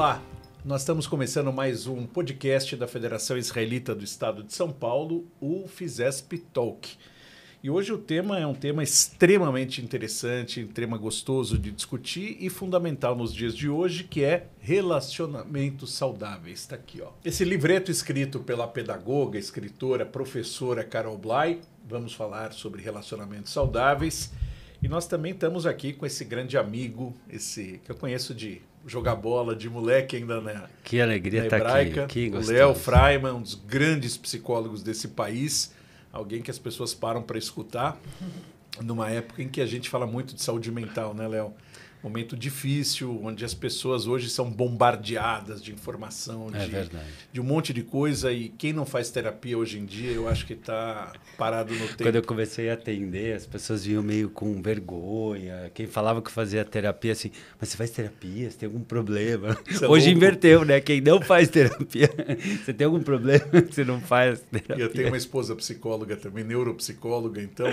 Olá, nós estamos começando mais um podcast da Federação Israelita do Estado de São Paulo, o Fizesp Talk. E hoje o tema é um tema extremamente interessante, um tema gostoso de discutir e fundamental nos dias de hoje, que é relacionamentos saudáveis. Está aqui, ó. Esse livreto escrito pela pedagoga, escritora, professora Carol Blay. Vamos falar sobre relacionamentos saudáveis. E nós também estamos aqui com esse grande amigo, esse que eu conheço de jogar bola de moleque ainda né? Que alegria estar tá aqui. Que o Léo Freiman, um dos grandes psicólogos desse país, alguém que as pessoas param para escutar numa época em que a gente fala muito de saúde mental, né, Léo? momento difícil, onde as pessoas hoje são bombardeadas de informação, é de, de, um monte de coisa. E quem não faz terapia hoje em dia, eu acho que está parado no tempo. Quando eu comecei a atender, as pessoas vinham meio com vergonha. Quem falava que fazia terapia, assim, mas você faz terapia? Você tem algum problema? É hoje inverteu, né? Quem não faz terapia, você tem algum problema você não faz terapia? Eu tenho uma esposa psicóloga também, neuropsicóloga, então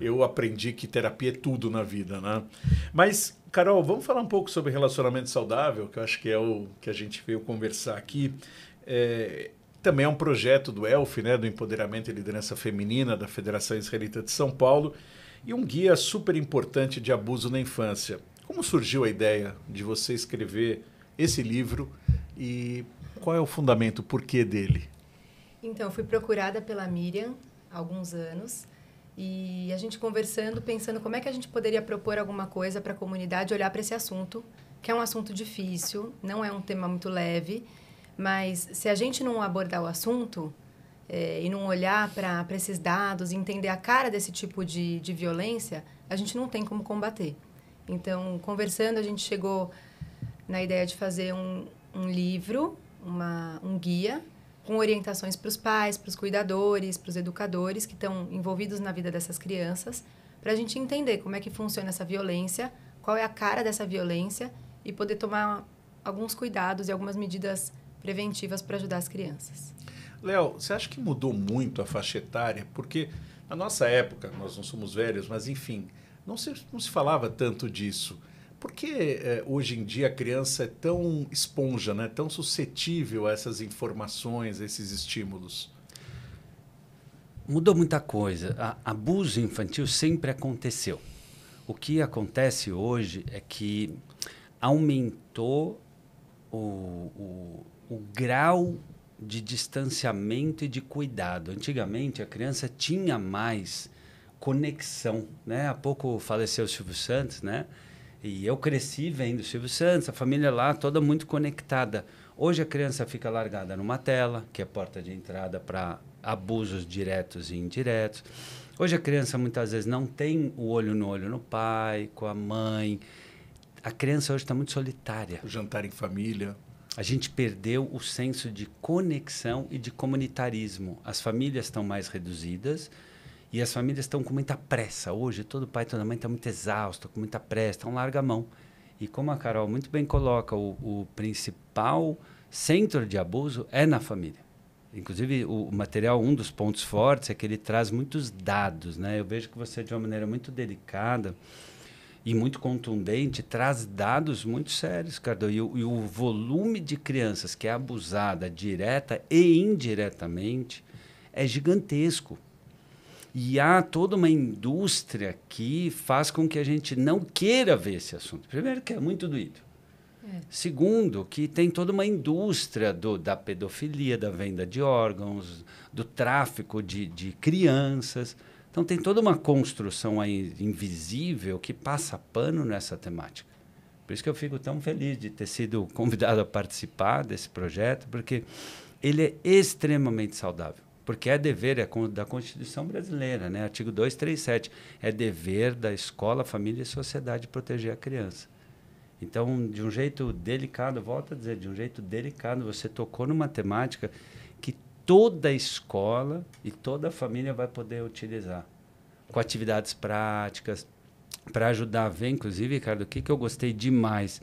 eu aprendi que terapia é tudo na vida, né? Mas Carol, vamos falar um pouco sobre relacionamento saudável, que eu acho que é o que a gente veio conversar aqui. É, também é um projeto do ELF, né, do Empoderamento e Liderança Feminina da Federação Israelita de São Paulo, e um guia super importante de abuso na infância. Como surgiu a ideia de você escrever esse livro e qual é o fundamento, o porquê dele? Então, fui procurada pela Miriam há alguns anos e a gente conversando, pensando como é que a gente poderia propor alguma coisa para a comunidade olhar para esse assunto, que é um assunto difícil, não é um tema muito leve, mas se a gente não abordar o assunto é, e não olhar para esses dados, entender a cara desse tipo de, de violência, a gente não tem como combater. Então, conversando, a gente chegou na ideia de fazer um, um livro, uma, um guia com orientações para os pais, para os cuidadores, para os educadores que estão envolvidos na vida dessas crianças, para a gente entender como é que funciona essa violência, qual é a cara dessa violência e poder tomar alguns cuidados e algumas medidas preventivas para ajudar as crianças. Léo, você acha que mudou muito a faixa etária? Porque na nossa época, nós não somos velhos, mas enfim, não se, não se falava tanto disso. Por que é, hoje em dia a criança é tão esponja, né? tão suscetível a essas informações, a esses estímulos? Mudou muita coisa. A, abuso infantil sempre aconteceu. O que acontece hoje é que aumentou o, o, o grau de distanciamento e de cuidado. Antigamente a criança tinha mais conexão, né? Há pouco faleceu o Silvio Santos, né? E eu cresci vendo Silvio Santos, a família lá toda muito conectada. Hoje a criança fica largada numa tela, que é porta de entrada para abusos diretos e indiretos. Hoje a criança muitas vezes não tem o olho no olho no pai, com a mãe. A criança hoje está muito solitária. O jantar em família. A gente perdeu o senso de conexão e de comunitarismo. As famílias estão mais reduzidas e as famílias estão com muita pressa hoje. Todo pai, e toda mãe está muito exausto, com muita pressa, estão larga a mão. E como a Carol muito bem coloca, o, o principal centro de abuso é na família. Inclusive, o, o, material, um dos pontos fortes é que ele traz muitos dados. Né? Eu vejo que você, de uma maneira muito delicada e muito contundente, traz dados muito sérios, Cardo. E e o volume de crianças que é abusada direta e indiretamente é gigantesco. E há toda uma indústria que faz com que a gente não queira ver esse assunto. Primeiro, que é muito doído. É. Segundo, que tem toda uma indústria do, da pedofilia, da venda de órgãos, do tráfico de, de crianças. Então, tem toda uma construção aí invisível que passa pano nessa temática. Por isso que eu fico tão feliz de ter sido convidado a participar desse projeto, porque ele é extremamente saudável porque é dever é da Constituição brasileira, né? Artigo 237. É dever da escola, família e sociedade proteger a criança. Então, de um jeito delicado, volto a dizer, de um jeito delicado, você tocou numa temática que toda escola e toda família vai poder utilizar, com atividades práticas, para ajudar a ver, inclusive, Ricardo, o que, que eu gostei demais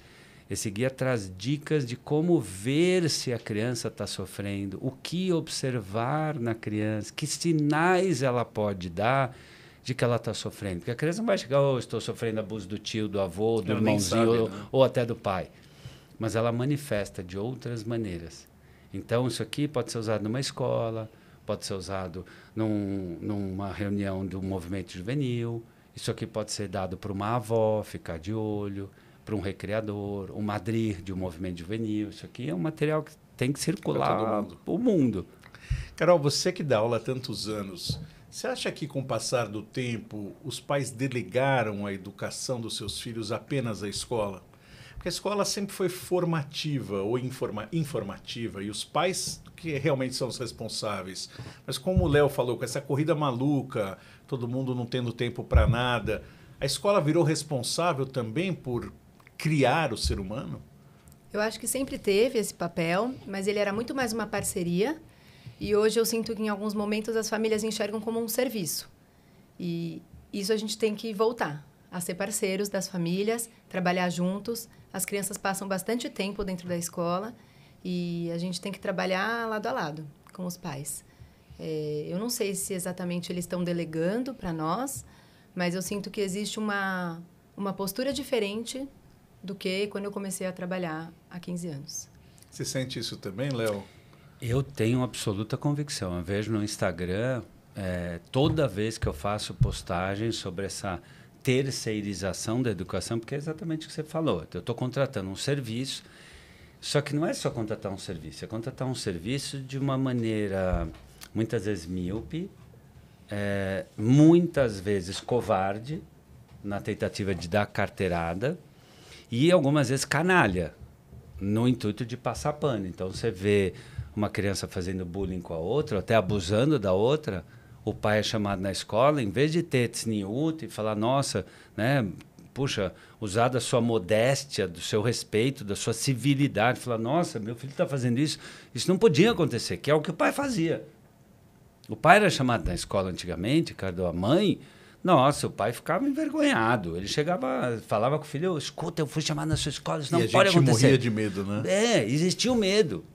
esse guia traz dicas de como ver se a criança está sofrendo, o que observar na criança, que sinais ela pode dar de que ela está sofrendo. Porque a criança não vai chegar, oh, estou sofrendo abuso do tio, do avô, do Eu irmãozinho sabe, ou, né? ou até do pai. Mas ela manifesta de outras maneiras. Então, isso aqui pode ser usado numa escola, pode ser usado num, numa reunião do movimento juvenil, isso aqui pode ser dado para uma avó, ficar de olho para um recreador, um Madrid de um movimento juvenil. Isso aqui é um material que tem que circular mundo. o mundo. Carol, você que dá aula há tantos anos, você acha que com o passar do tempo os pais delegaram a educação dos seus filhos apenas à escola? Porque a escola sempre foi formativa ou informa informativa e os pais que realmente são os responsáveis. Mas como o Léo falou, com essa corrida maluca, todo mundo não tendo tempo para nada, a escola virou responsável também por criar o ser humano? Eu acho que sempre teve esse papel, mas ele era muito mais uma parceria. E hoje eu sinto que em alguns momentos as famílias enxergam como um serviço. E isso a gente tem que voltar a ser parceiros das famílias, trabalhar juntos. As crianças passam bastante tempo dentro da escola e a gente tem que trabalhar lado a lado com os pais. É, eu não sei se exatamente eles estão delegando para nós, mas eu sinto que existe uma, uma postura diferente do que quando eu comecei a trabalhar há 15 anos. Você sente isso também, Léo? Eu tenho absoluta convicção. Eu vejo no Instagram, é, toda vez que eu faço postagem sobre essa terceirização da educação, porque é exatamente o que você falou. Eu estou contratando um serviço, só que não é só contratar um serviço, é contratar um serviço de uma maneira muitas vezes míope, é, muitas vezes covarde, na tentativa de dar carteirada. E algumas vezes canalha, no intuito de passar pano. Então você vê uma criança fazendo bullying com a outra, até abusando da outra, o pai é chamado na escola, em vez de ter tsniut e falar, nossa, né, puxa, usar da sua modéstia, do seu respeito, da sua civilidade, falar, nossa, meu filho está fazendo isso, isso não podia acontecer, que é o que o pai fazia. O pai era chamado na escola antigamente, cara, a mãe, nossa, o pai ficava envergonhado. Ele chegava, falava com o filho, escuta, eu fui chamado na sua escola, isso não e pode a gente acontecer. morria de medo, né? É, existia o medo.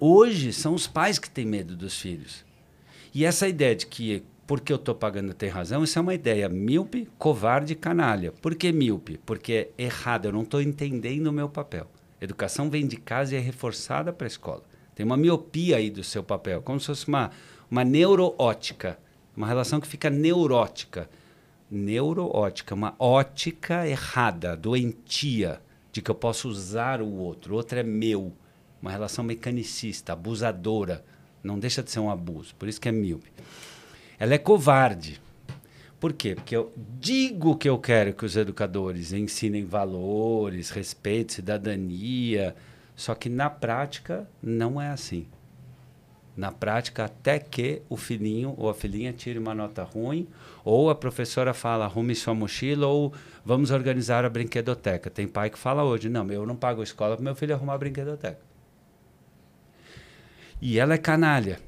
Hoje são os pais que têm medo dos filhos. E essa ideia de que porque eu estou pagando tem razão, isso é uma ideia míope, covarde e canalha. Por que míope? Porque é errado, eu não estou entendendo o meu papel. Educação vem de casa e é reforçada para a escola. Tem uma miopia aí do seu papel, como se fosse uma, uma neuroótica, uma relação que fica neurótica neuroótica, uma ótica errada, doentia, de que eu posso usar o outro. O outro é meu. Uma relação mecanicista, abusadora. Não deixa de ser um abuso, por isso que é míope. Ela é covarde. Por quê? Porque eu digo que eu quero que os educadores ensinem valores, respeito, cidadania, só que na prática não é assim na prática até que o filhinho ou a filhinha tire uma nota ruim, ou a professora fala arrume sua mochila, ou vamos organizar a brinquedoteca. Tem pai que fala hoje, não, eu não pago a escola para meu filho arrumar a brinquedoteca. E ela é canalha.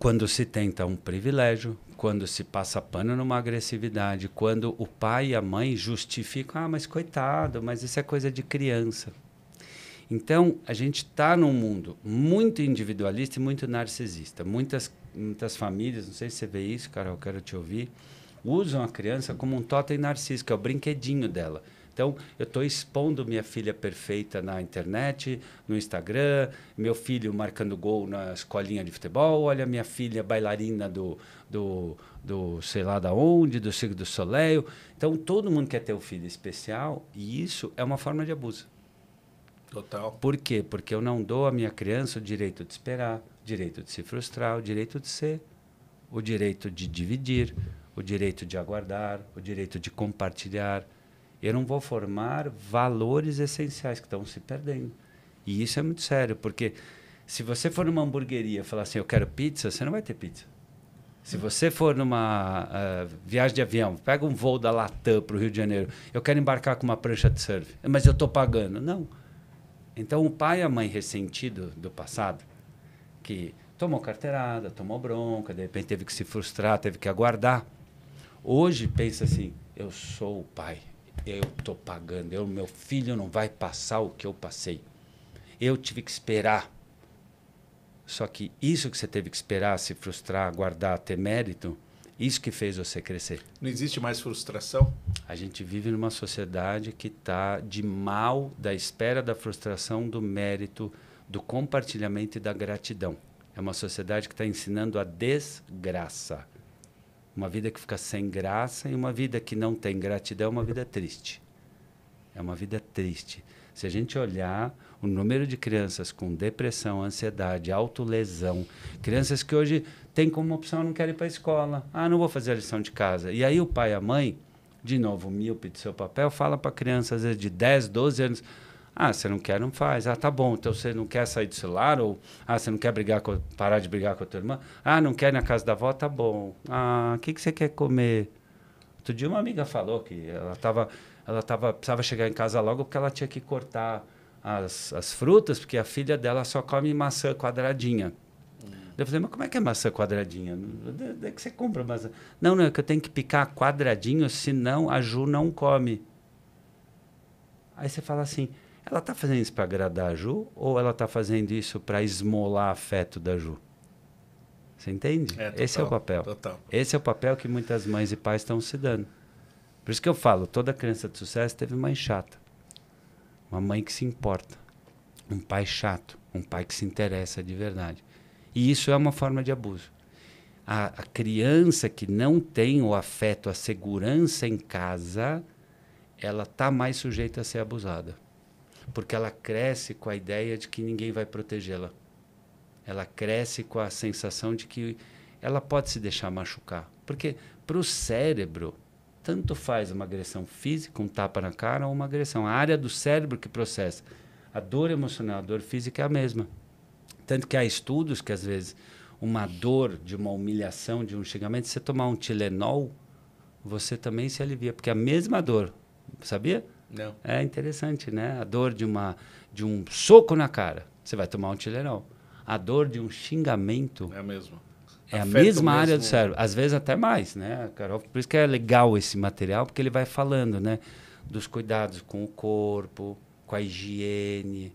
Quando se tenta um privilégio, quando se passa pano numa agressividade, quando o pai e a mãe justificam, ah, mas coitado, mas isso é coisa de criança. Então, a gente está num mundo muito individualista e muito narcisista. Muitas, muitas famílias, não sei se você vê isso, cara, eu quero te ouvir, usam a criança como um totem narciso, que é o brinquedinho dela. Então, eu estou expondo minha filha perfeita na internet, no Instagram, meu filho marcando gol na escolinha de futebol, olha minha filha bailarina do, do, do sei lá da onde, do Circo do Soleil. Então, todo mundo quer ter um filho especial e isso é uma forma de abuso. Total. Por quê? Porque eu não dou à minha criança o direito de esperar, o direito de se frustrar, o direito de ser, o direito de dividir, o direito de aguardar, o direito de compartilhar. Eu não vou formar valores essenciais que estão se perdendo. E isso é muito sério, porque se você for numa hamburgueria e falar assim, eu quero pizza, você não vai ter pizza. Se você for numa uh, viagem de avião, pega um voo da Latam para o Rio de Janeiro, eu quero embarcar com uma prancha de surf, mas eu estou pagando. Não. Então, o pai e a mãe ressentido do passado, que tomou carteirada, tomou bronca, de repente teve que se frustrar, teve que aguardar, hoje pensa assim: eu sou o pai, eu estou pagando, eu, meu filho não vai passar o que eu passei. Eu tive que esperar. Só que isso que você teve que esperar, se frustrar, aguardar, ter mérito, isso que fez você crescer. Não existe mais frustração? A gente vive numa sociedade que está de mal da espera da frustração, do mérito, do compartilhamento e da gratidão. É uma sociedade que está ensinando a desgraça. Uma vida que fica sem graça e uma vida que não tem gratidão é uma vida triste. É uma vida triste. Se a gente olhar o número de crianças com depressão, ansiedade, autolesão, crianças que hoje têm como opção não querem ir para a escola, ah, não vou fazer a lição de casa. E aí o pai e a mãe de novo, míope do seu papel, fala para criança, às vezes, de 10, 12 anos. Ah, você não quer, não faz. Ah, tá bom. Então você não quer sair do celular? Ou ah, você não quer brigar com, parar de brigar com a tua irmã? Ah, não quer ir na casa da avó? Tá bom. Ah, o que, que você quer comer? Outro dia uma amiga falou que ela tava, ela tava, precisava chegar em casa logo porque ela tinha que cortar as, as frutas, porque a filha dela só come maçã quadradinha. Hum. Eu falei, mas como é que é maçã quadradinha? Onde é que você compra maçã? Não, não, é que eu tenho que picar quadradinho, senão a Ju não come. Aí você fala assim, ela está fazendo isso para agradar a Ju ou ela está fazendo isso para esmolar afeto da Ju? Você entende? É, total, Esse é o papel. Total. Esse é o papel que muitas mães e pais estão se dando. Por isso que eu falo, toda criança de sucesso teve mãe chata. Uma mãe que se importa. Um pai chato. Um pai que se interessa de verdade. E isso é uma forma de abuso. A, a criança que não tem o afeto, a segurança em casa, ela está mais sujeita a ser abusada. Porque ela cresce com a ideia de que ninguém vai protegê-la. Ela cresce com a sensação de que ela pode se deixar machucar. Porque para o cérebro, tanto faz uma agressão física, um tapa na cara ou uma agressão. A área do cérebro que processa a dor emocional, a dor física é a mesma. Tanto que há estudos que, às vezes, uma dor de uma humilhação, de um xingamento, se você tomar um Tilenol, você também se alivia, porque é a mesma dor, sabia? Não. É interessante, né? A dor de, uma, de um soco na cara, você vai tomar um Tilenol. A dor de um xingamento... É a mesma É Afeta a mesma área do cérebro. Às vezes até mais, né, Carol? Por isso que é legal esse material, porque ele vai falando, né? Dos cuidados com o corpo, com a higiene,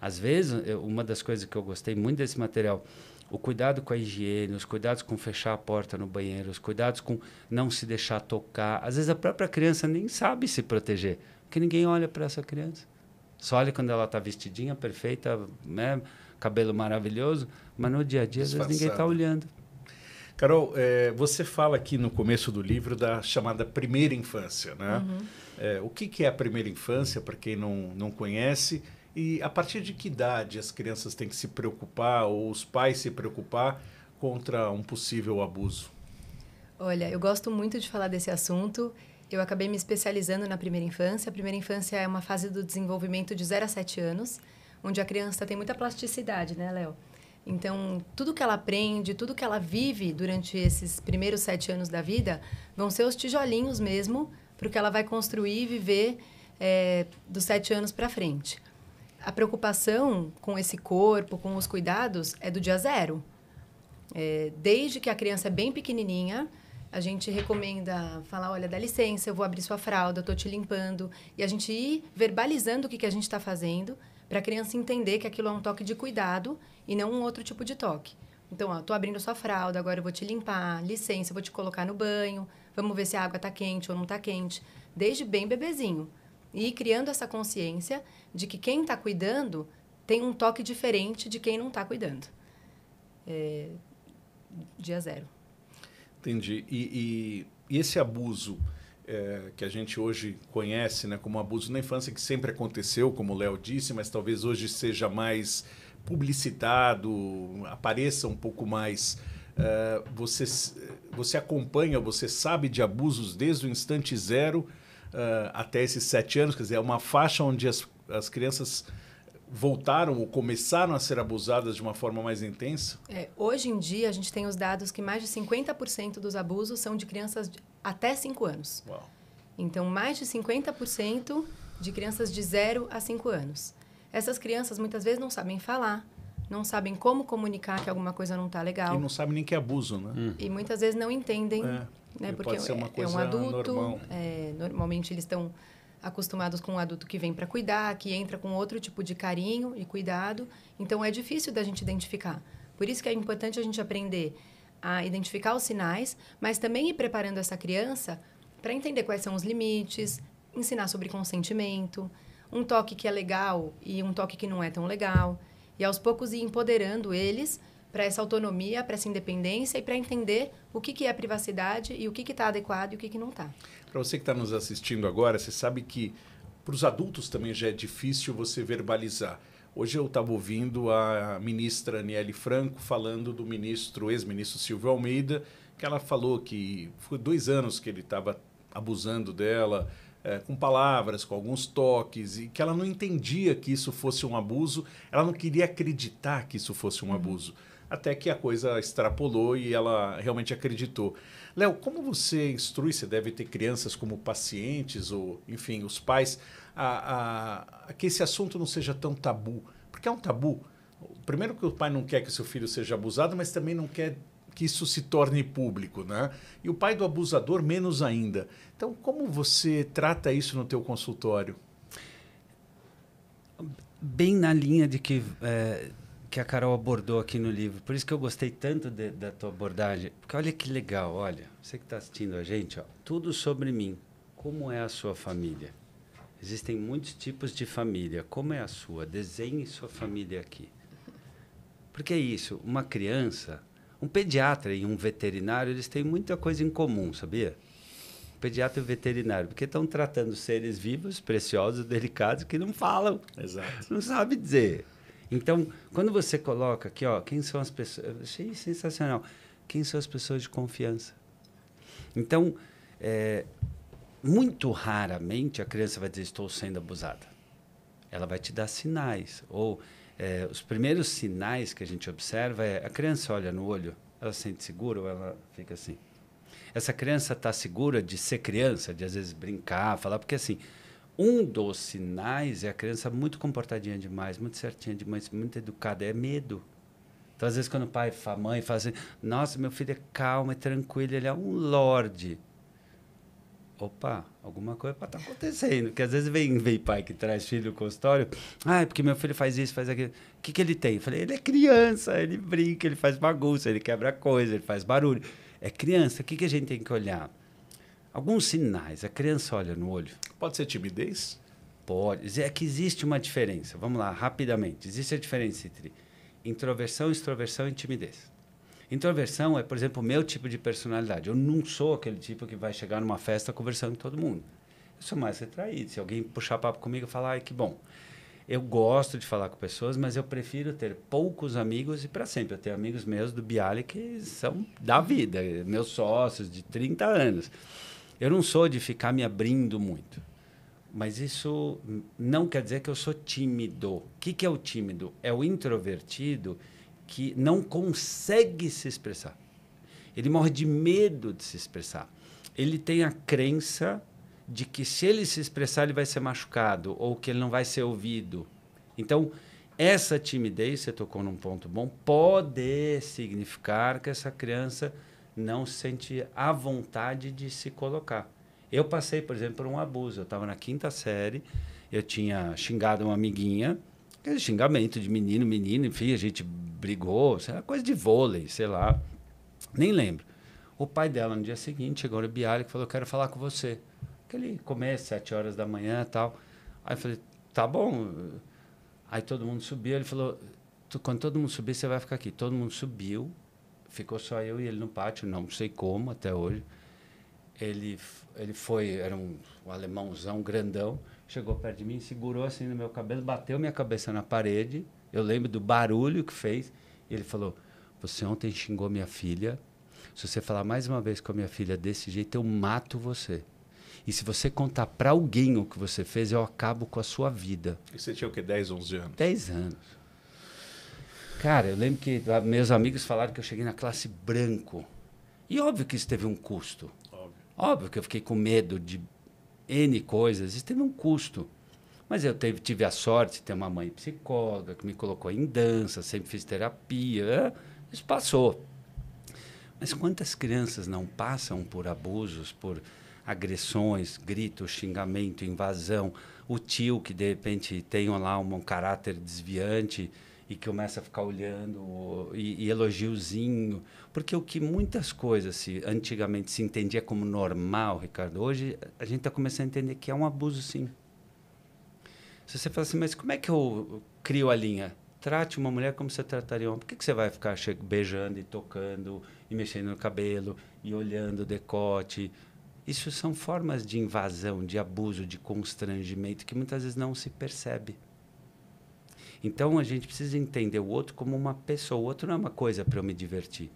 às vezes, eu, uma das coisas que eu gostei muito desse material, o cuidado com a higiene, os cuidados com fechar a porta no banheiro, os cuidados com não se deixar tocar. Às vezes a própria criança nem sabe se proteger, porque ninguém olha para essa criança. Só olha quando ela está vestidinha, perfeita, né? cabelo maravilhoso, mas no dia a dia às vezes ninguém está olhando. Carol, é, você fala aqui no começo do livro da chamada primeira infância, né? Uhum. É, o que, que é a primeira infância, para quem não, não conhece? E a partir de que idade as crianças têm que se preocupar ou os pais se preocupar contra um possível abuso? Olha, eu gosto muito de falar desse assunto. Eu acabei me especializando na primeira infância. A primeira infância é uma fase do desenvolvimento de 0 a 7 anos, onde a criança tem muita plasticidade, né, Léo? Então, tudo que ela aprende, tudo que ela vive durante esses primeiros sete anos da vida, vão ser os tijolinhos mesmo para o que ela vai construir e viver é, dos sete anos para frente a preocupação com esse corpo, com os cuidados, é do dia zero. É, desde que a criança é bem pequenininha, a gente recomenda falar, olha, dá licença, eu vou abrir sua fralda, eu tô te limpando. E a gente ir verbalizando o que, que a gente está fazendo para a criança entender que aquilo é um toque de cuidado e não um outro tipo de toque. Então, ó, tô abrindo sua fralda, agora eu vou te limpar, licença, eu vou te colocar no banho, vamos ver se a água tá quente ou não tá quente, desde bem bebezinho e ir criando essa consciência de que quem está cuidando tem um toque diferente de quem não está cuidando. É, dia zero. Entendi. E, e, e esse abuso é, que a gente hoje conhece né, como abuso na infância, que sempre aconteceu, como o Léo disse, mas talvez hoje seja mais publicitado, apareça um pouco mais. É, você, você acompanha, você sabe de abusos desde o instante zero uh, até esses sete anos, quer dizer, é uma faixa onde as, as crianças voltaram ou começaram a ser abusadas de uma forma mais intensa? É, hoje em dia, a gente tem os dados que mais de 50% dos abusos são de crianças de até 5 anos. Uau. Então, mais de 50% de crianças de 0 a 5 anos. Essas crianças muitas vezes não sabem falar, não sabem como comunicar que alguma coisa não está legal. E não sabem nem que é abuso, né? Hum. E muitas vezes não entendem é. Né? Porque pode ser uma coisa é, é um adulto, normal. É, normalmente eles estão acostumados com um adulto que vem para cuidar, que entra com outro tipo de carinho e cuidado. Então é difícil da gente identificar. Por isso que é importante a gente aprender a identificar os sinais, mas também ir preparando essa criança para entender quais são os limites, ensinar sobre consentimento, um toque que é legal e um toque que não é tão legal, e aos poucos ir empoderando eles para essa autonomia, para essa independência e para entender o que, que é privacidade e o que está adequado e o que, que não está. Para você que está nos assistindo agora, você sabe que para os adultos também já é difícil você verbalizar. Hoje eu estava ouvindo a ministra Aniele Franco falando do ministro, ex-ministro Silvio Almeida, que ela falou que foi dois anos que ele estava abusando dela, é, com palavras, com alguns toques, e que ela não entendia que isso fosse um abuso, ela não queria acreditar que isso fosse um uhum. abuso até que a coisa extrapolou e ela realmente acreditou. Léo, como você instrui, você deve ter crianças como pacientes ou, enfim, os pais, a, a, a que esse assunto não seja tão tabu? Porque é um tabu. Primeiro que o pai não quer que seu filho seja abusado, mas também não quer que isso se torne público, né? E o pai do abusador menos ainda. Então, como você trata isso no teu consultório? Bem na linha de que é, que a Carol abordou aqui no livro. Por isso que eu gostei tanto de, da tua abordagem. Porque olha que legal, olha. Você que está assistindo a gente, ó, tudo sobre mim. Como é a sua família? Existem muitos tipos de família. Como é a sua? Desenhe sua família aqui. Porque é isso, uma criança, um pediatra e um veterinário, eles têm muita coisa em comum, sabia? pediatra e veterinário, porque estão tratando seres vivos, preciosos, delicados, que não falam, Exato. não sabe dizer. Então, quando você coloca aqui, ó, quem são as pessoas. achei sensacional. Quem são as pessoas de confiança? Então, é, muito raramente a criança vai dizer: estou sendo abusada. Ela vai te dar sinais. Ou é, os primeiros sinais que a gente observa é a criança olha no olho, ela se sente segura ou ela fica assim. Essa criança está segura de ser criança, de às vezes brincar, falar, porque assim, um dos sinais é a criança muito comportadinha demais, muito certinha demais, muito educada, é medo. Então, às vezes, quando o pai, a mãe fazem, assim, nossa, meu filho é calmo, é tranquilo, ele é um lorde. Opa, alguma coisa está acontecendo. Porque às vezes vem, vem pai que traz filho no consultório, ah, é porque meu filho faz isso, faz aquilo. O que, que ele tem? Eu falei, ele é criança, ele brinca, ele faz bagunça, ele quebra coisa, ele faz barulho. É criança, o que, que a gente tem que olhar? alguns sinais. A criança olha no olho. Pode ser timidez? Pode. É que existe uma diferença. Vamos lá, rapidamente. Existe a diferença entre introversão, extroversão e timidez. Introversão é, por exemplo, o meu tipo de personalidade. Eu não sou aquele tipo que vai chegar numa festa conversando com todo mundo. Eu sou mais retraído. Se alguém puxar papo comigo, e falar, ai, que bom. Eu gosto de falar com pessoas, mas eu prefiro ter poucos amigos e para sempre. Eu tenho amigos meus do Bialy que são da vida, meus sócios de 30 anos. Eu não sou de ficar me abrindo muito. Mas isso não quer dizer que eu sou tímido. O que, que é o tímido? É o introvertido que não consegue se expressar. Ele morre de medo de se expressar. Ele tem a crença de que se ele se expressar, ele vai ser machucado ou que ele não vai ser ouvido. Então, essa timidez, você tocou num ponto bom, pode significar que essa criança não sente a vontade de se colocar. Eu passei, por exemplo, por um abuso. Eu estava na quinta série, eu tinha xingado uma amiguinha, aquele xingamento de menino, menino, enfim, a gente brigou, sei lá, coisa de vôlei, sei lá, nem lembro. O pai dela, no dia seguinte, chegou no Bialik e falou, eu quero falar com você. Aquele começo, sete horas da manhã tal. Aí eu falei, tá bom. Aí todo mundo subiu, ele falou, quando todo mundo subir, você vai ficar aqui. Todo mundo subiu, ficou só eu e ele no pátio, não sei como até hoje. Ele, ele foi, era um, um alemãozão grandão, chegou perto de mim, segurou assim no meu cabelo, bateu minha cabeça na parede. Eu lembro do barulho que fez. E ele falou: Você ontem xingou minha filha. Se você falar mais uma vez com a minha filha desse jeito, eu mato você. E se você contar para alguém o que você fez, eu acabo com a sua vida. E você tinha o quê? 10, 11 anos? 10 anos. Cara, eu lembro que meus amigos falaram que eu cheguei na classe branco. E óbvio que isso teve um custo. Óbvio, óbvio que eu fiquei com medo de N coisas. Isso teve um custo. Mas eu teve, tive a sorte de ter uma mãe psicóloga que me colocou em dança, sempre fiz terapia. É, isso passou. Mas quantas crianças não passam por abusos, por agressões, gritos, xingamento, invasão? O tio que de repente tem lá um, um caráter desviante e começa a ficar olhando e, e elogiozinho. Porque o que muitas coisas se, antigamente se entendia como normal, Ricardo, hoje a gente está começando a entender que é um abuso, sim. Se você fala assim, mas como é que eu crio a linha? Trate uma mulher como você trataria um homem. Por que, que você vai ficar beijando e tocando e mexendo no cabelo e olhando o decote? Isso são formas de invasão, de abuso, de constrangimento que muitas vezes não se percebe. Então a gente precisa entender o outro como uma pessoa. O outro não é uma coisa para eu me divertir.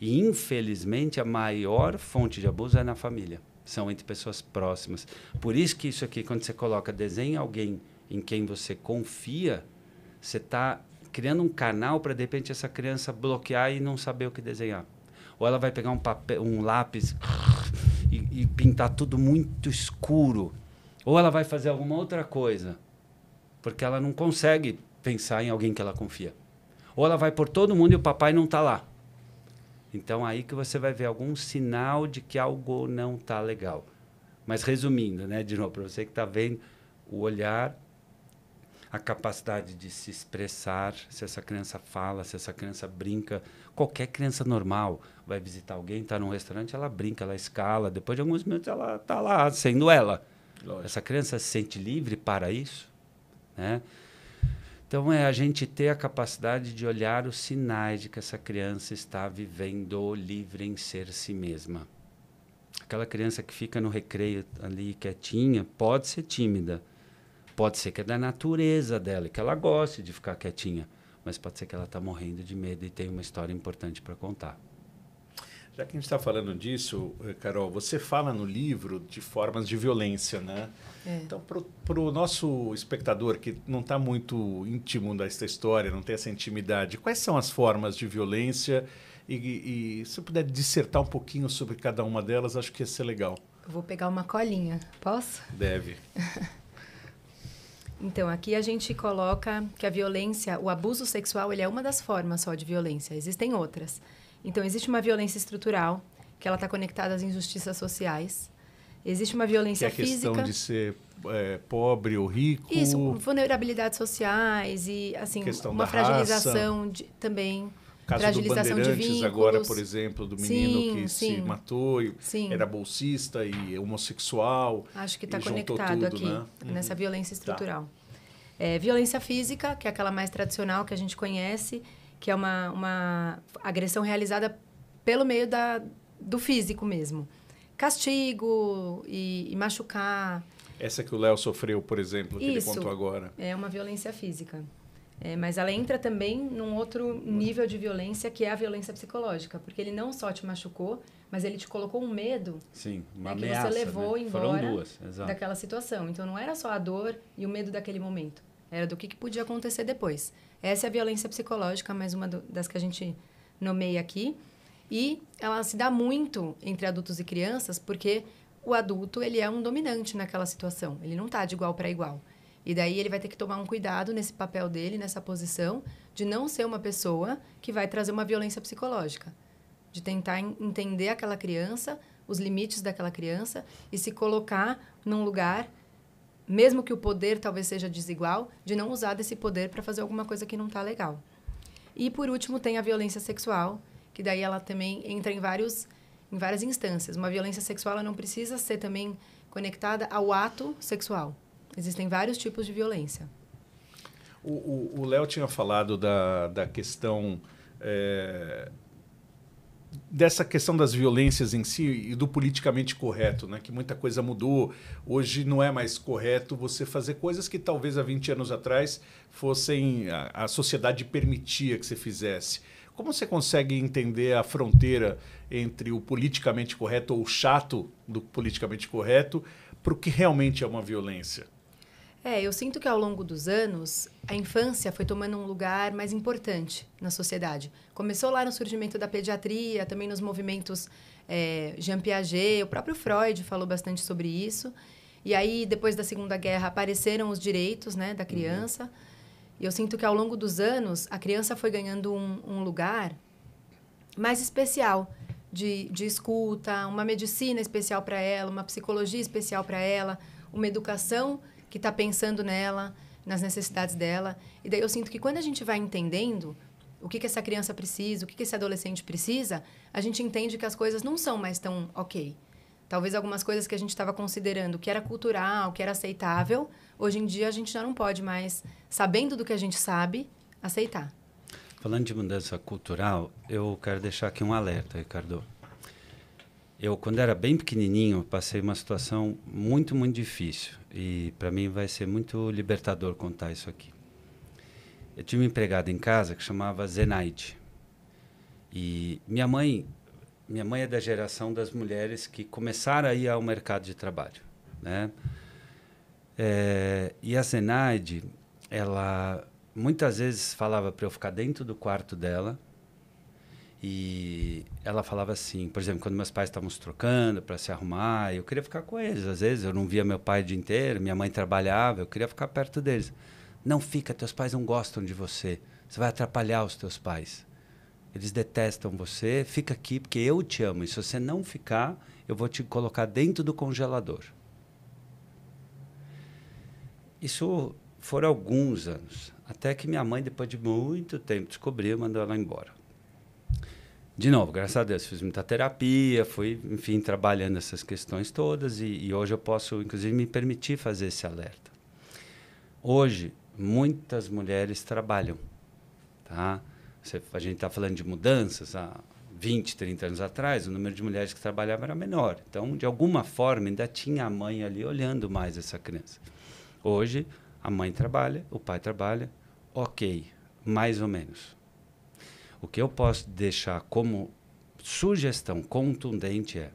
E infelizmente a maior fonte de abuso é na família. São entre pessoas próximas. Por isso que isso aqui, quando você coloca desenha alguém em quem você confia, você está criando um canal para de repente essa criança bloquear e não saber o que desenhar. Ou ela vai pegar um papel, um lápis e, e pintar tudo muito escuro. Ou ela vai fazer alguma outra coisa porque ela não consegue pensar em alguém que ela confia. Ou ela vai por todo mundo e o papai não está lá. Então aí que você vai ver algum sinal de que algo não está legal. Mas resumindo, né, de novo, para você que está vendo, o olhar, a capacidade de se expressar, se essa criança fala, se essa criança brinca. Qualquer criança normal vai visitar alguém, está num restaurante, ela brinca, ela escala, depois de alguns minutos ela está lá sendo ela. Lógico. Essa criança se sente livre para isso? né? Então é a gente ter a capacidade de olhar os sinais de que essa criança está vivendo livre em ser si mesma. Aquela criança que fica no recreio ali quietinha pode ser tímida, pode ser que é da natureza dela, que ela goste de ficar quietinha, mas pode ser que ela está morrendo de medo e tem uma história importante para contar. Já que a gente está falando disso, eh, Carol, você fala no livro de formas de violência, né? É. Então, para o nosso espectador que não está muito íntimo dessa história, não tem essa intimidade, quais são as formas de violência? E, e se puder dissertar um pouquinho sobre cada uma delas, acho que ia ser legal. Vou pegar uma colinha, posso? Deve. Então, aqui a gente coloca que a violência, o abuso sexual, ele é uma das formas só de violência, existem outras. Então, existe uma violência estrutural, que ela está conectada às injustiças sociais. Existe uma violência que é a física. questão de ser é, pobre ou rico. Isso, vulnerabilidades sociais e assim uma fragilização raça. de, também. O caso fragilização do Bandeirantes agora, por exemplo, do menino sim, que sim. se matou, e sim. era bolsista e homossexual. Acho que está conectado tudo, aqui né? nessa uhum. violência tá. estrutural. Tá. É, violência física, que é aquela mais tradicional que a gente conhece, que é uma, uma agressão realizada pelo meio da, do físico mesmo. Castigo e, e machucar. Essa que o Léo sofreu, por exemplo, que Isso, ele contou agora. É uma violência física. É, mas ela entra também num outro nível de violência, que é a violência psicológica. Porque ele não só te machucou, mas ele te colocou um medo. Sim, uma né, ameaça. Que você né? levou né? embora duas, daquela situação. Então, não era só a dor e o medo daquele momento. Era do que, que podia acontecer depois. Essa é a violência psicológica, mais uma do, das que a gente nomeia aqui. E ela se dá muito entre adultos e crianças, porque o adulto ele é um dominante naquela situação. Ele não está de igual para igual. E daí ele vai ter que tomar um cuidado nesse papel dele, nessa posição, de não ser uma pessoa que vai trazer uma violência psicológica. De tentar entender aquela criança, os limites daquela criança e se colocar num lugar mesmo que o poder talvez seja desigual, de não usar desse poder para fazer alguma coisa que não está legal. E por último tem a violência sexual, que daí ela também entra em vários em várias instâncias. Uma violência sexual ela não precisa ser também conectada ao ato sexual. Existem vários tipos de violência. O Léo tinha falado da, da questão é dessa questão das violências em si e do politicamente correto, né? Que muita coisa mudou. Hoje não é mais correto você fazer coisas que talvez há 20 anos atrás fossem a, a sociedade permitia que você fizesse. Como você consegue entender a fronteira entre o politicamente correto ou o chato do politicamente correto para o que realmente é uma violência? É, eu sinto que ao longo dos anos a infância foi tomando um lugar mais importante na sociedade. Começou lá no surgimento da pediatria, também nos movimentos é, Jean Piaget, o próprio Freud falou bastante sobre isso. E aí, depois da Segunda Guerra, apareceram os direitos né, da uhum. criança. Uhum. E eu sinto que ao longo dos anos a criança foi ganhando um, um lugar mais especial de, de escuta, uma medicina especial para ela, uma psicologia especial para ela, uma educação especial que está pensando nela, nas necessidades dela. E daí eu sinto que quando a gente vai entendendo o que, que essa criança precisa, o que, que esse adolescente precisa, a gente entende que as coisas não são mais tão ok. Talvez algumas coisas que a gente estava considerando que era cultural, que era aceitável, hoje em dia a gente já não pode mais, sabendo do que a gente sabe, aceitar. Falando de mudança cultural, eu quero deixar aqui um alerta, Ricardo. Eu, quando era bem pequenininho, passei uma situação muito, muito difícil. E para mim vai ser muito libertador contar isso aqui. Eu tinha uma empregada em casa que chamava Zenaide. E minha mãe, minha mãe é da geração das mulheres que começaram a ir ao mercado de trabalho, né? É, e a Zenaide, ela muitas vezes falava para eu ficar dentro do quarto dela e ela falava assim, por exemplo, quando meus pais estavam se trocando para se arrumar, eu queria ficar com eles. Às vezes eu não via meu pai o dia inteiro, minha mãe trabalhava, eu queria ficar perto deles. Não fica, teus pais não gostam de você. Você vai atrapalhar os teus pais. Eles detestam você, fica aqui porque eu te amo. E se você não ficar, eu vou te colocar dentro do congelador. Isso foram alguns anos, até que minha mãe, depois de muito tempo, descobriu e mandou ela embora de novo, graças a Deus, fiz muita terapia, fui, enfim, trabalhando essas questões todas e, e hoje eu posso, inclusive, me permitir fazer esse alerta. Hoje, muitas mulheres trabalham, tá? Você, a gente está falando de mudanças há 20, 30 anos atrás, o número de mulheres que trabalhavam era menor. Então, de alguma forma, ainda tinha a mãe ali olhando mais essa criança. Hoje, a mãe trabalha, o pai trabalha, ok, mais ou menos. O que eu posso deixar como sugestão contundente é: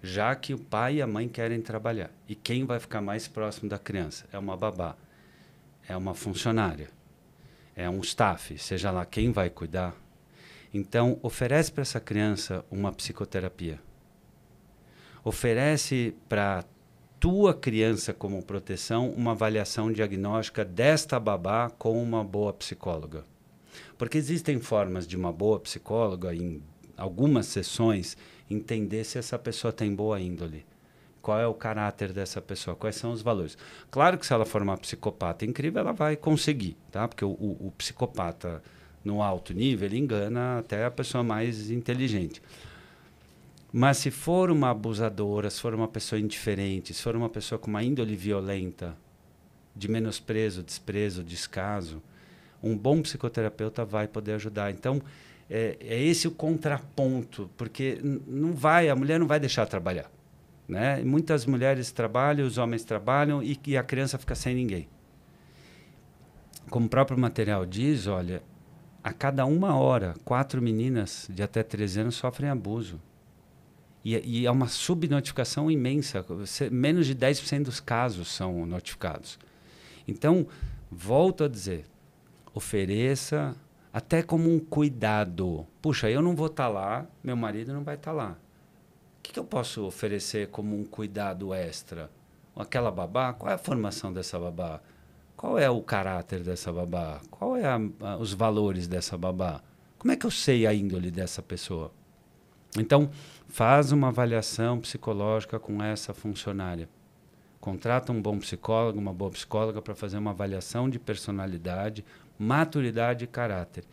já que o pai e a mãe querem trabalhar, e quem vai ficar mais próximo da criança? É uma babá, é uma funcionária, é um staff, seja lá quem vai cuidar. Então, oferece para essa criança uma psicoterapia. Oferece para tua criança como proteção uma avaliação diagnóstica desta babá com uma boa psicóloga. Porque existem formas de uma boa psicóloga, em algumas sessões, entender se essa pessoa tem boa índole. Qual é o caráter dessa pessoa? Quais são os valores? Claro que se ela for uma psicopata incrível, ela vai conseguir, tá? Porque o, o, o psicopata no alto nível, ele engana até a pessoa mais inteligente. Mas se for uma abusadora, se for uma pessoa indiferente, se for uma pessoa com uma índole violenta, de menosprezo, desprezo, descaso, um bom psicoterapeuta vai poder ajudar. Então, é, é esse o contraponto, porque não vai, a mulher não vai deixar trabalhar. Né? muitas mulheres trabalham, os homens trabalham e, e a criança fica sem ninguém. Como o próprio material diz, olha, a cada uma hora, quatro meninas de até 13 anos sofrem abuso. E, é, e é uma subnotificação imensa. Menos de 10% dos casos são notificados. Então, volto a dizer, ofereça, até como um cuidado. Puxa, eu não vou estar tá lá, meu marido não vai estar tá lá. O que, que eu posso oferecer como um cuidado extra? Aquela babá, qual é a formação dessa babá? Qual é o caráter dessa babá? Qual é a, a, os valores dessa babá? Como é que eu sei a índole dessa pessoa? Então, faz uma avaliação psicológica com essa funcionária. Contrata um bom psicólogo, uma boa psicóloga para fazer uma avaliação de personalidade, maturidade e caráter.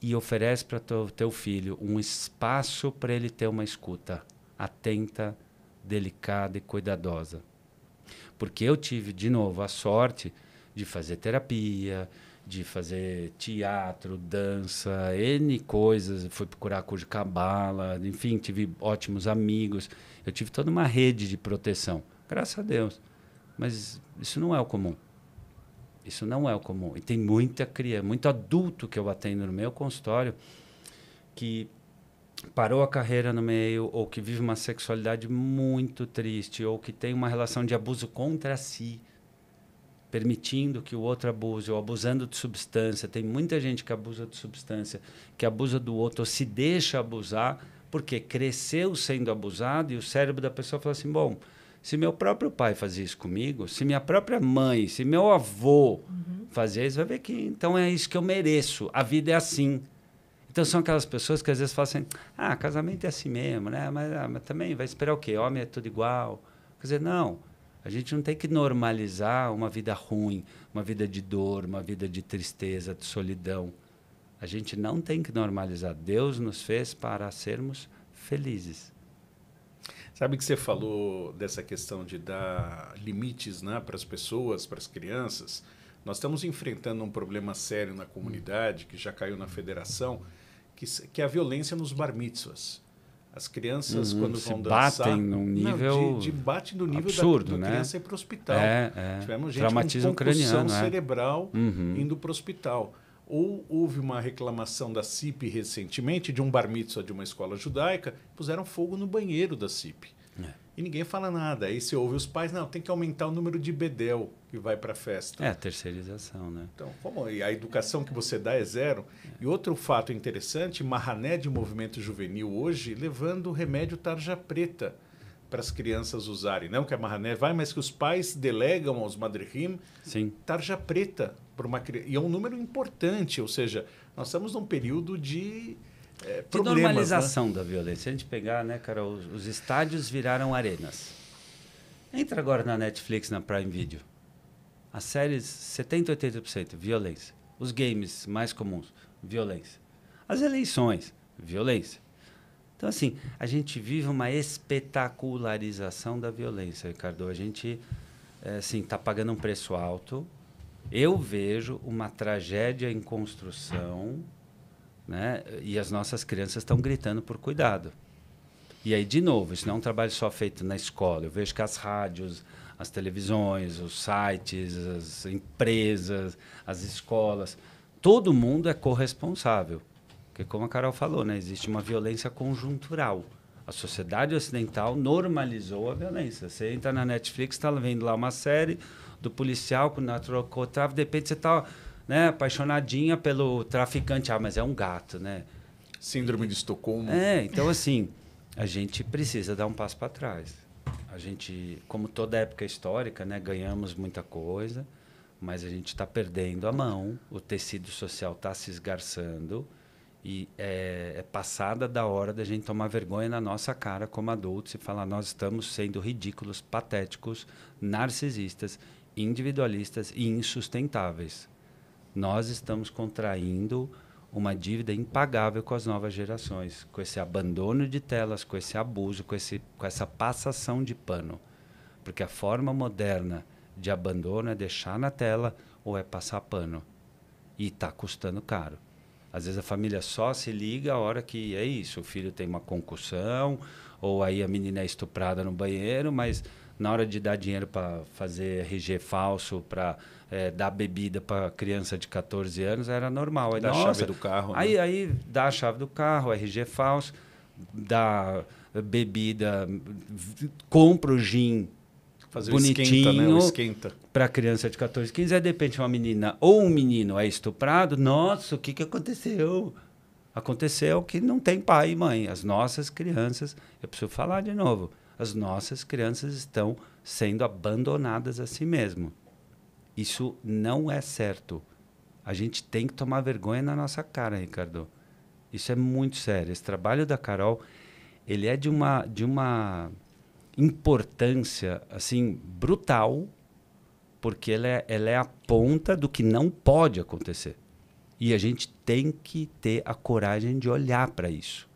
E oferece para teu, teu filho um espaço para ele ter uma escuta atenta, delicada e cuidadosa. Porque eu tive, de novo, a sorte de fazer terapia, de fazer teatro, dança, N coisas. Fui procurar curso de cabala, enfim, tive ótimos amigos. Eu tive toda uma rede de proteção, graças a Deus. Mas isso não é o comum. Isso não é o comum. E tem muita criança, muito adulto que eu atendo no meu consultório que parou a carreira no meio, ou que vive uma sexualidade muito triste, ou que tem uma relação de abuso contra si, permitindo que o outro abuse, ou abusando de substância. Tem muita gente que abusa de substância, que abusa do outro, ou se deixa abusar, porque cresceu sendo abusado e o cérebro da pessoa fala assim: bom se meu próprio pai fazia isso comigo, se minha própria mãe, se meu avô uhum. fazia isso, vai ver que então é isso que eu mereço. A vida é assim. Então são aquelas pessoas que às vezes falam assim: ah, casamento é assim mesmo, né? Mas, ah, mas também vai esperar o quê? Homem é tudo igual. Quer dizer, não. A gente não tem que normalizar uma vida ruim, uma vida de dor, uma vida de tristeza, de solidão. A gente não tem que normalizar. Deus nos fez para sermos felizes. Sabe que você falou dessa questão de dar limites né, para as pessoas, para as crianças? Nós estamos enfrentando um problema sério na comunidade, que já caiu na federação, que, que é a violência nos bar mitzvahs. As crianças, uhum, quando vão dançar... batem num nível não, de, de bate no nível absurdo, da, da né? criança ir para o hospital. É, é. Tivemos gente com concussão craniano, é. cerebral é. uhum. indo para o hospital ou houve uma reclamação da CIP recentemente de um bar mitzvah de uma escola judaica, puseram fogo no banheiro da CIP. É. E ninguém fala nada. Aí você ouve os pais, não, tem que aumentar o número de bedel que vai para a festa. É, terceirização, né? Então, como a educação que você dá é zero. É. E outro fato interessante, Marrané de movimento juvenil hoje levando o remédio tarja preta para as crianças usarem. Não que a Marrané vai, mas que os pais delegam aos madrihim tarja preta para uma criança. E é um número importante, ou seja, nós estamos num período de. É, de né? normalização né? da violência. Se a gente pegar, né, cara, os, os, estádios viraram arenas. Entra agora na Netflix, na Prime Video. As séries, 70%, 80%, violência. Os games mais comuns, violência. As eleições, violência. Então, assim, a gente vive uma espetacularização da violência, Ricardo. A gente, é, assim, está pagando um preço alto eu vejo uma tragédia em construção, né? E as nossas crianças estão gritando por cuidado. E aí, de novo, isso não é um trabalho só feito na escola. Eu vejo que as rádios, as televisões, os sites, as empresas, as escolas, todo mundo é corresponsável. Porque, como a Carol falou, né, existe uma violência conjuntural. A sociedade ocidental normalizou a violência. Você entra na Netflix, está vendo lá uma série, do policial com o narcotráfico. De repente você está né, apaixonadinha pelo traficante. Ah, mas é um gato, né? Síndrome de Estocolmo. É, então assim, a gente precisa dar um passo para trás. A gente, como toda época histórica, né, ganhamos muita coisa, mas a gente está perdendo a mão, o tecido social está se esgarçando e é, é, passada da hora da gente tomar vergonha na nossa cara como adultos e falar nós estamos sendo ridículos, patéticos, narcisistas individualistas e insustentáveis. Nós estamos contraindo uma dívida impagável com as novas gerações, com esse abandono de telas, com esse abuso, com, esse, com essa passação de pano. Porque a forma moderna de abandono é deixar na tela ou é passar pano. E está custando caro. Às vezes a família só se liga a hora que é isso, o filho tem uma concussão, ou aí a menina é estuprada no banheiro, mas na hora de dar dinheiro para fazer RG falso, para é, dar bebida para criança de 14 anos, era normal. dá a chave do carro. Né? Aí, né? aí dá a chave do carro, RG falso, dá bebida, compra o gin Fazer né? bonitinho esquenta, né? para criança de 14, 15. Aí, de repente, é uma menina ou um menino é estuprado. Nossa, o que, que aconteceu? Aconteceu que não tem pai e mãe. As nossas crianças, eu preciso falar de novo, as nossas crianças estão sendo abandonadas a si mesmo. Isso não é certo. A gente tem que tomar vergonha na nossa cara, Ricardo. Isso é muito sério. Esse trabalho da Carol, ele é de uma de uma importância assim brutal, porque ela é, ela é a ponta do que não pode acontecer. E a gente tem que ter a coragem de olhar para isso.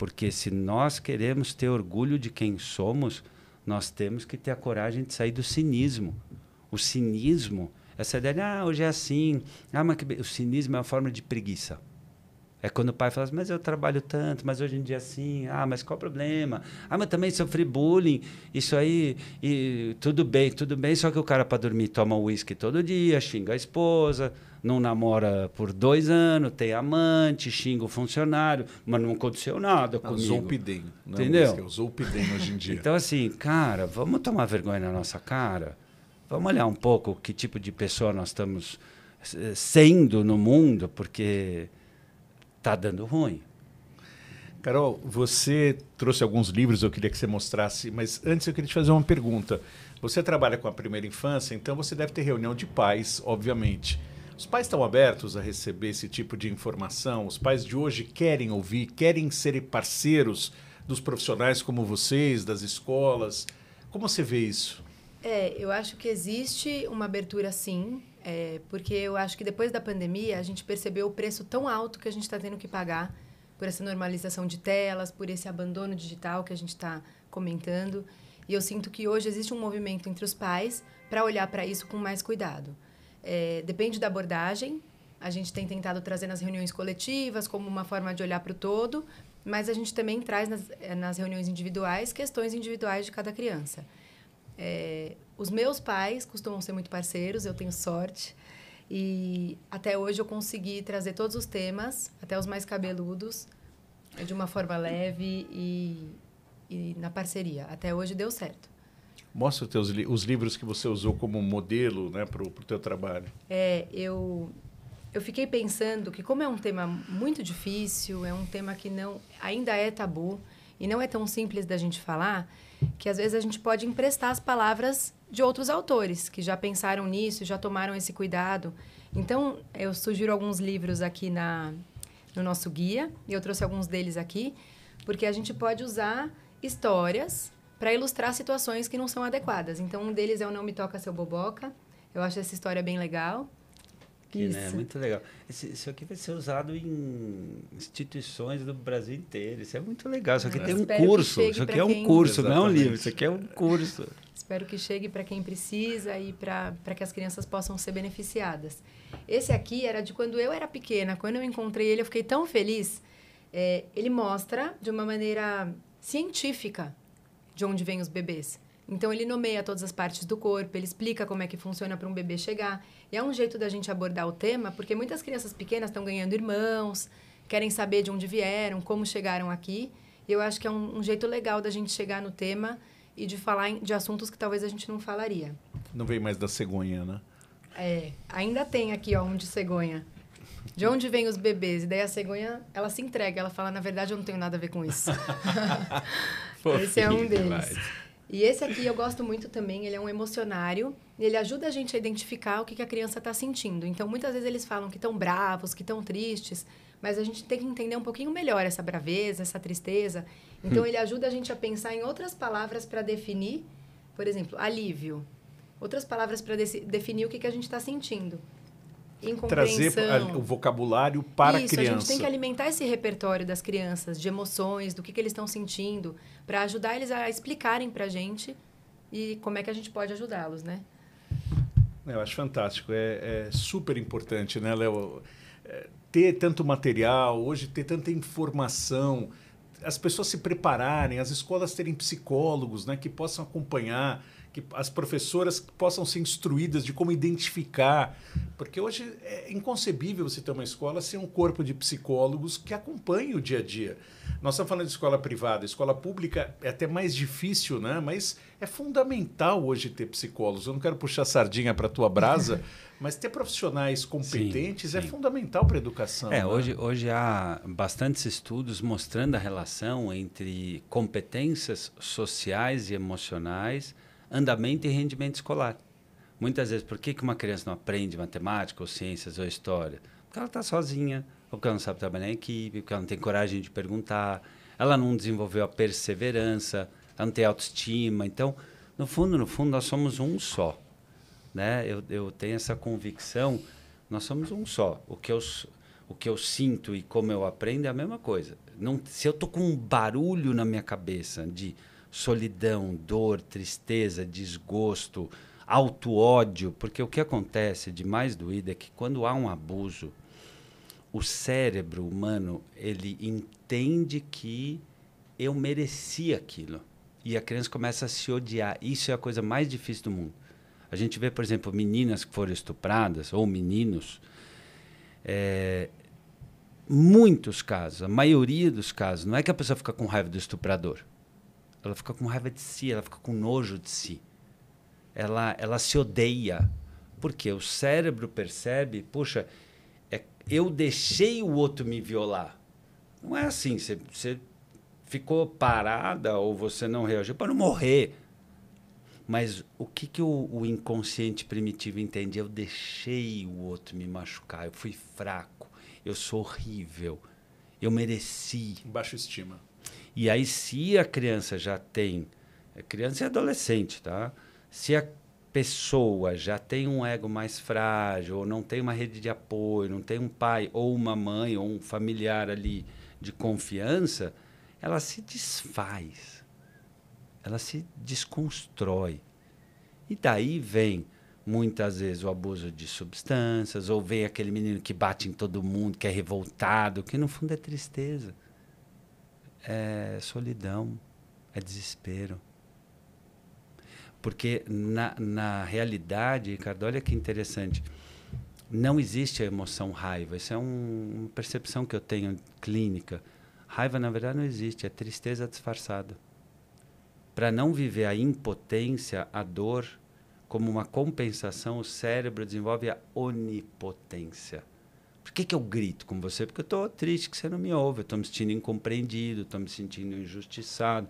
Porque se nós queremos ter orgulho de quem somos, nós temos que ter a coragem de sair do cinismo. O cinismo, essa ideia, ah, hoje é assim, ah, mas que... o cinismo é uma forma de preguiça. É quando o pai fala assim, mas eu trabalho tanto, mas hoje em dia assim, ah, mas qual o problema? Ah, mas também sofri bullying, isso aí, e tudo bem, tudo bem, só que o cara para dormir toma uísque todo dia, xinga a esposa, não namora por dois anos, tem amante, xinga o funcionário, mas não aconteceu nada não, comigo. o pidem, né, entendeu? o pidem hoje em dia. então assim, cara, vamos tomar vergonha na nossa cara? Vamos olhar um pouco que tipo de pessoa nós estamos eh, sendo no mundo, porque está dando ruim. Carol, você trouxe alguns livros, eu queria que você mostrasse, mas antes eu queria te fazer uma pergunta. Você trabalha com a primeira infância, então você deve ter reunião de pais, obviamente. Os pais estão abertos a receber esse tipo de informação? Os pais de hoje querem ouvir, querem ser parceiros dos profissionais como vocês, das escolas? Como você vê isso? É, eu acho que existe uma abertura sim é, porque eu acho que depois da pandemia, a gente percebeu o preço tão alto que a gente está tendo que pagar por essa normalização de telas, por esse abandono digital que a gente está comentando. E eu sinto que hoje existe um movimento entre os pais para olhar para isso com mais cuidado. É, depende da abordagem. A gente tem tentado trazer nas reuniões coletivas como uma forma de olhar para o todo, mas a gente também traz nas, é, nas reuniões individuais questões individuais de cada criança. É, os meus pais costumam ser muito parceiros, eu tenho sorte. E até hoje eu consegui trazer todos os temas, até os mais cabeludos, é, de uma forma leve e, e na parceria. Até hoje deu certo. Mostra os, teus, os livros que você usou como modelo né, para o teu trabalho. É, eu, eu fiquei pensando que como é um tema muito difícil, é um tema que não ainda é tabu e não é tão simples da gente falar, que às vezes a gente pode emprestar as palavras de outros autores que já pensaram nisso, já tomaram esse cuidado. Então, eu sugiro alguns livros aqui na, no nosso guia, e eu trouxe alguns deles aqui, porque a gente pode usar histórias para ilustrar situações que não são adequadas. Então, um deles é o Não Me Toca Seu Boboca. Eu acho essa história bem legal. Que, né? Isso. Né, muito legal. Esse, isso aqui vai ser usado em instituições do Brasil inteiro. Isso é muito legal. Isso aqui ah, tem um curso. Isso aqui é um curso, não é um livro. Isso aqui é um curso. Espero que chegue para quem precisa e para que as crianças possam ser beneficiadas. Esse aqui era de quando eu era pequena. Quando eu encontrei ele, eu fiquei tão feliz. É, ele mostra de uma maneira científica de onde vêm os bebês. Então ele nomeia todas as partes do corpo, ele explica como é que funciona para um bebê chegar. E é um jeito da gente abordar o tema, porque muitas crianças pequenas estão ganhando irmãos, querem saber de onde vieram, como chegaram aqui. E eu acho que é um, um jeito legal da gente chegar no tema e de falar de assuntos que talvez a gente não falaria. Não veio mais da cegonha, né? É, ainda tem aqui, ó, um de cegonha. De onde vêm os bebês? E daí a cegonha, ela se entrega, ela fala, na verdade, eu não tenho nada a ver com isso. Esse é um deles. E esse aqui eu gosto muito também, ele é um emocionário, ele ajuda a gente a identificar o que, que a criança está sentindo. Então, muitas vezes eles falam que estão bravos, que estão tristes, mas a gente tem que entender um pouquinho melhor essa braveza, essa tristeza. Então, hum. ele ajuda a gente a pensar em outras palavras para definir, por exemplo, alívio. Outras palavras para de definir o que, que a gente está sentindo trazer o vocabulário para Isso, a criança. A gente tem que alimentar esse repertório das crianças, de emoções, do que, que eles estão sentindo, para ajudar eles a explicarem para a gente e como é que a gente pode ajudá-los, né? Eu acho fantástico. É, é super importante, né, Léo? É, ter tanto material, hoje ter tanta informação, as pessoas se prepararem, as escolas terem psicólogos né, que possam acompanhar, que as professoras possam ser instruídas de como identificar porque hoje é inconcebível você ter uma escola sem um corpo de psicólogos que acompanhe o dia a dia. Nós estamos falando de escola privada, escola pública é até mais difícil, né? Mas é fundamental hoje ter psicólogos. Eu não quero puxar sardinha para a tua brasa, mas ter profissionais competentes sim, é sim. é fundamental para a educação. É, né? hoje, hoje há bastantes estudos mostrando a relação entre competências sociais e emocionais, andamento e rendimento escolar. Muitas vezes, por que, que uma criança não aprende matemática, ou ciências, ou história? Porque ela está sozinha, ou porque ela não sabe trabalhar em equipe, porque ela não tem coragem de perguntar, ela não desenvolveu a perseverança, ela não tem autoestima. Então, no fundo, no fundo, nós somos um só. Né? Eu, eu tenho essa convicção, nós somos um só. O que eu, o que eu sinto e como eu aprendo é a mesma coisa. Não, se eu estou com um barulho na minha cabeça de solidão, dor, tristeza, desgosto, auto-ódio, porque o que acontece de mais doído é que quando há um abuso, o cérebro humano, ele entende que eu merecia aquilo. E a criança começa a se odiar. Isso é a coisa mais difícil do mundo. A gente vê, por exemplo, meninas que foram estupradas, ou meninos, é, muitos casos, a maioria dos casos, não é que a pessoa fica com raiva do estuprador. Ela fica com raiva de si, ela fica com nojo de si ela, ela se odeia. Porque o cérebro percebe, puxa, é, eu deixei o outro me violar. Não é assim, você, ficou parada ou você não reagiu para não morrer. Mas o que, que o, o, inconsciente primitivo entende? Eu deixei o outro me machucar, eu fui fraco, eu sou horrível, eu mereci. Baixa estima. E aí, se a criança já tem. É, criança e adolescente, tá? Se a pessoa já tem um ego mais frágil, ou não tem uma rede de apoio, não tem um pai ou uma mãe ou um familiar ali de confiança, ela se desfaz. Ela se desconstrói. E daí vem muitas vezes o abuso de substâncias, ou vem aquele menino que bate em todo mundo, que é revoltado, que no fundo é tristeza, é solidão, é desespero porque, na, na realidade, Ricardo, olha que interessante. Não existe a emoção raiva. Isso é um, uma percepção que eu tenho clínica. Raiva, na verdade, não existe. É tristeza disfarçada. Para não viver a impotência, a dor, como uma compensação, o cérebro desenvolve a onipotência. Por que, que eu grito com você? Porque eu estou triste que você não me ouve. Eu estou me sentindo incompreendido, estou me sentindo injustiçado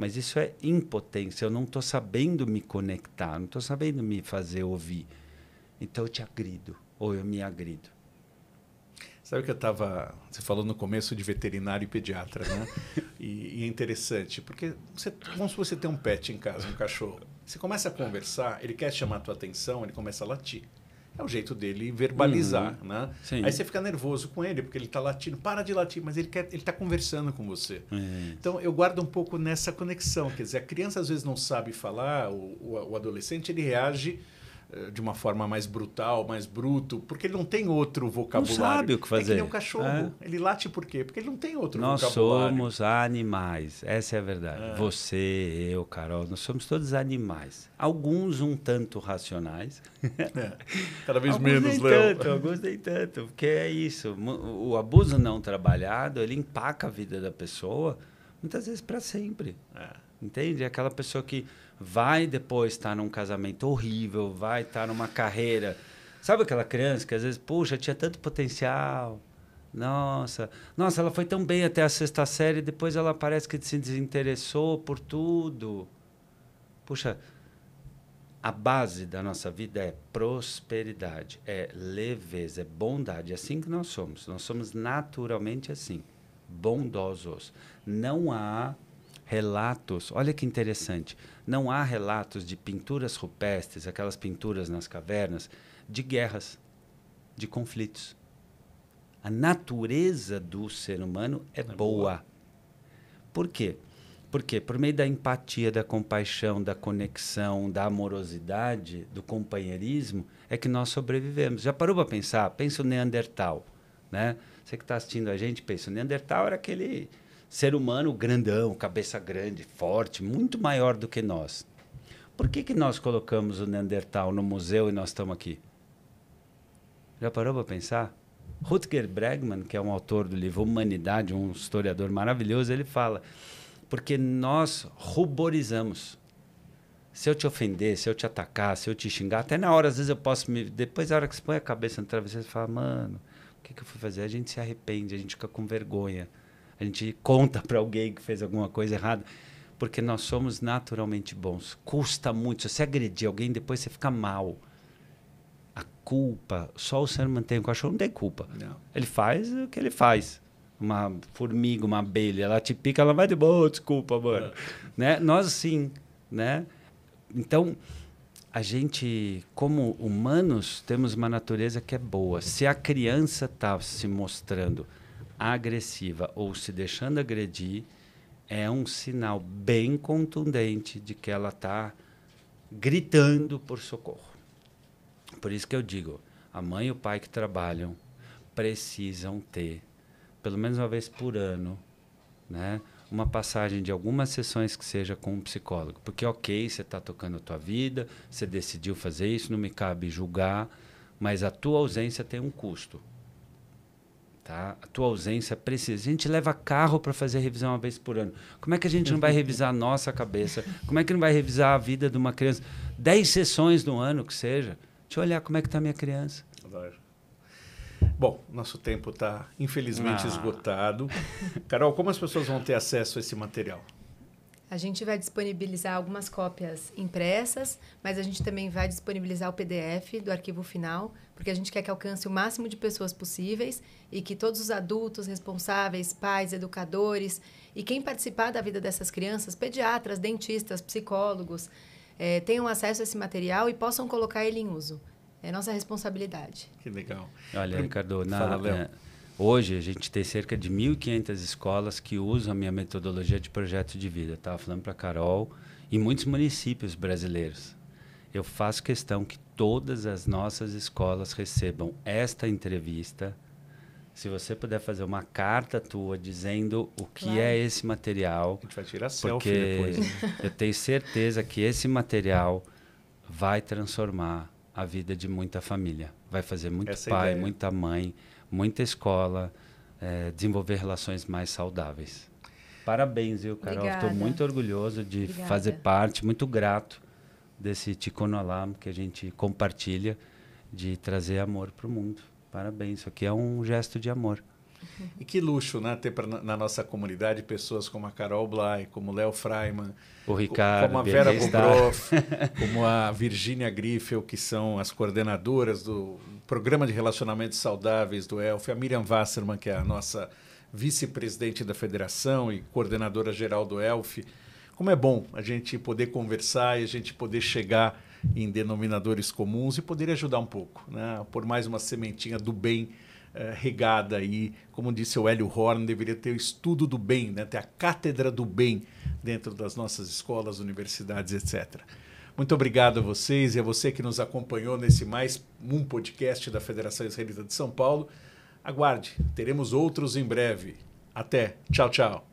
mas isso é impotência. Eu não estou sabendo me conectar, não estou sabendo me fazer ouvir. Então eu te agrido, ou eu me agrido. Sabe o que eu estava. Você falou no começo de veterinário e pediatra, né? e, e é interessante, porque você, como se você tem um pet em casa, um cachorro. Você começa a conversar, ele quer chamar a tua atenção, ele começa a latir. É o jeito dele verbalizar, uhum. né? Sim. Aí você fica nervoso com ele, porque ele está latindo. Para de latir, mas ele quer, ele está conversando com você. É. Então, eu guardo um pouco nessa conexão. Quer dizer, a criança às vezes não sabe falar, o, o, o adolescente, ele reage eh, de uma forma mais brutal, mais bruto, porque ele não tem outro vocabulário. Não sabe o que fazer. É que um cachorro. É. Ele late por quê? Porque ele não tem outro nós vocabulário. Nós somos animais, essa é a verdade. É. Você, eu, Carol, nós somos todos animais. Alguns um tanto racionais. É. Cada vez alguns menos, nem Léo. Tanto, alguns nem tanto, porque é isso. O abuso não trabalhado, ele empaca a vida da pessoa, muitas vezes para sempre. É. Entende? É aquela pessoa que vai depois estar tá num casamento horrível, vai estar tá numa carreira. Sabe aquela criança que às vezes, puxa, tinha tanto potencial. Nossa, nossa, ela foi tão bem até a sexta série, depois ela parece que se desinteressou por tudo. Puxa, a base da nossa vida é prosperidade, é leveza, é bondade. É assim que nós somos. Nós somos naturalmente assim, bondosos. Não há relatos. Olha que interessante. Não há relatos de pinturas rupestres, aquelas pinturas nas cavernas, de guerras, de conflitos. A natureza do ser humano é, é boa. boa. Por quê? Porque por meio da empatia, da compaixão, da conexão, da amorosidade, do companheirismo, é que nós sobrevivemos. Já parou para pensar? Pensa o Neandertal, né? Você que está assistindo a gente, pensa, o Neandertal era aquele ser humano grandão, cabeça grande, forte, muito maior do que nós. Por que, que nós colocamos o Neandertal no museu e nós estamos aqui? Já parou para pensar? Rutger Bregman, que é um autor do livro Humanidade, um historiador maravilhoso, ele fala: porque nós ruborizamos. Se eu te ofender, se eu te atacar, se eu te xingar, até na hora, às vezes eu posso me. Depois, na hora que você põe a cabeça no travesseiro, você fala: mano, o que, que eu fui fazer? A gente se arrepende, a gente fica com vergonha a gente conta para alguém que fez alguma coisa errada, porque nós somos naturalmente bons. Custa muito. Se você agredir alguém, depois você fica mal. A culpa, só o ser humano tem. O cachorro não tem culpa. Não. Ele faz o que ele faz. Uma formiga, uma abelha, ela te pica, ela vai de boa, desculpa, mano. É. Né? Nós sim, né? Então, a gente, como humanos, temos uma natureza que é boa. Se a criança está se mostrando agressiva ou se deixando agredir, é um sinal bem contundente de que ela está gritando por socorro. Por isso que eu digo, a mãe e o pai que trabalham precisam ter, pelo menos uma vez por ano, né, uma passagem de algumas sessões que seja com um psicólogo. Porque, ok, você está tocando a tua vida, você decidiu fazer isso, não me cabe julgar, mas a tua ausência tem um custo. Tá? A tua ausência precisa. A gente leva carro para fazer revisão uma vez por ano. Como é que a gente não vai revisar a nossa cabeça? Como é que não vai revisar a vida de uma criança? Dez sessões no ano, que seja. Deixa eu olhar como é que está a minha criança. Bom, nosso tempo está infelizmente ah. esgotado. Carol, como as pessoas vão ter acesso a esse material? A gente vai disponibilizar algumas cópias impressas, mas a gente também vai disponibilizar o PDF do arquivo final, porque a gente quer que alcance o máximo de pessoas possíveis e que todos os adultos responsáveis, pais, educadores e quem participar da vida dessas crianças, pediatras, dentistas, psicólogos, eh, tenham acesso a esse material e possam colocar ele em uso. É nossa responsabilidade. Que legal. Olha, Ricardo, na, Fala, Hoje a gente tem cerca de 1.500 escolas que usam a minha metodologia de projeto de vida. Estava falando para a Carol, em muitos municípios brasileiros. Eu faço questão que todas as nossas escolas recebam esta entrevista. Se você puder fazer uma carta tua dizendo o que é claro. é esse material. A gente vai tirar selfie depois. Né? Eu tenho certeza que esse material vai transformar a vida de muita família. Vai fazer muito Essa é pai, ideia. muita mãe, muita escola, é, desenvolver relações mais saudáveis. Parabéns, viu, Carol? Estou muito orgulhoso de Obrigada. fazer parte, muito grato desse Tikkun Olam que a gente compartilha, de trazer amor para o mundo. Parabéns, isso aqui é um gesto de amor. E que luxo, né? Ter pra, na nossa comunidade pessoas como a Carol Blay, como o Léo Freiman, o Ricardo, como a Vera Gobroff, como a Virginia Griffel, que são as coordenadoras do, Programa de Relacionamentos Saudáveis do ELF, a Miriam Wasserman, que é a nossa vice-presidente da federação e coordenadora geral do ELF. Como é bom a gente poder conversar e a gente poder chegar em denominadores comuns e poder ajudar um pouco, né? por mais uma sementinha do bem eh, regada aí. Como disse o Hélio Horn, deveria ter o estudo do bem, né? ter a cátedra do bem dentro das nossas escolas, universidades, etc. Muito obrigado a vocês e a você que nos acompanhou nesse mais um podcast da Federação Israelita de São Paulo. Aguarde, teremos outros em breve. Até. Tchau, tchau.